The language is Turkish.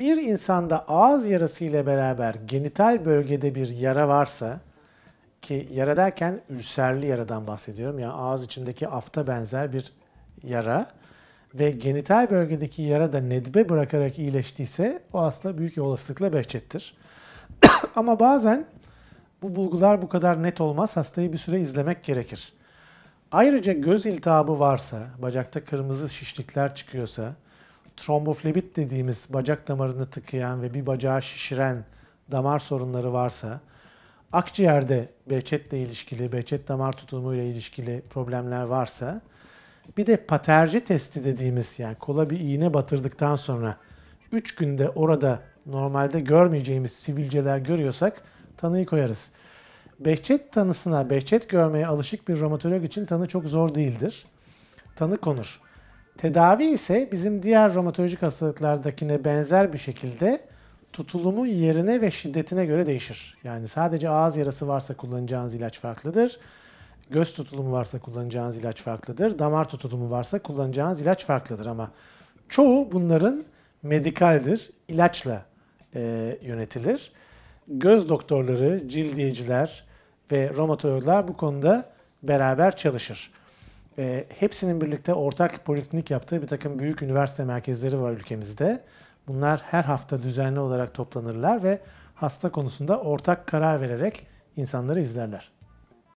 Bir insanda ağız yarası ile beraber genital bölgede bir yara varsa ki yara derken ülserli yaradan bahsediyorum. Yani ağız içindeki afta benzer bir yara ve genital bölgedeki yara da nedbe bırakarak iyileştiyse o aslında büyük olasılıkla behçettir. Ama bazen bu bulgular bu kadar net olmaz. Hastayı bir süre izlemek gerekir. Ayrıca göz iltihabı varsa, bacakta kırmızı şişlikler çıkıyorsa, tromboflebit dediğimiz bacak damarını tıkayan ve bir bacağı şişiren damar sorunları varsa, akciğerde beçetle ilişkili, beçet damar ile ilişkili problemler varsa, bir de paterji testi dediğimiz yani kola bir iğne batırdıktan sonra 3 günde orada normalde görmeyeceğimiz sivilceler görüyorsak tanıyı koyarız. Behçet tanısına, behçet görmeye alışık bir romatolog için tanı çok zor değildir. Tanı konur. Tedavi ise bizim diğer romatolojik hastalıklardakine benzer bir şekilde tutulumun yerine ve şiddetine göre değişir. Yani sadece ağız yarası varsa kullanacağınız ilaç farklıdır. Göz tutulumu varsa kullanacağınız ilaç farklıdır. Damar tutulumu varsa kullanacağınız ilaç farklıdır ama çoğu bunların medikaldir. ilaçla e, yönetilir. Göz doktorları, cildiyeciler ve romatologlar bu konuda beraber çalışır. E, hepsinin birlikte ortak poliklinik yaptığı bir takım büyük üniversite merkezleri var ülkemizde. Bunlar her hafta düzenli olarak toplanırlar ve hasta konusunda ortak karar vererek insanları izlerler.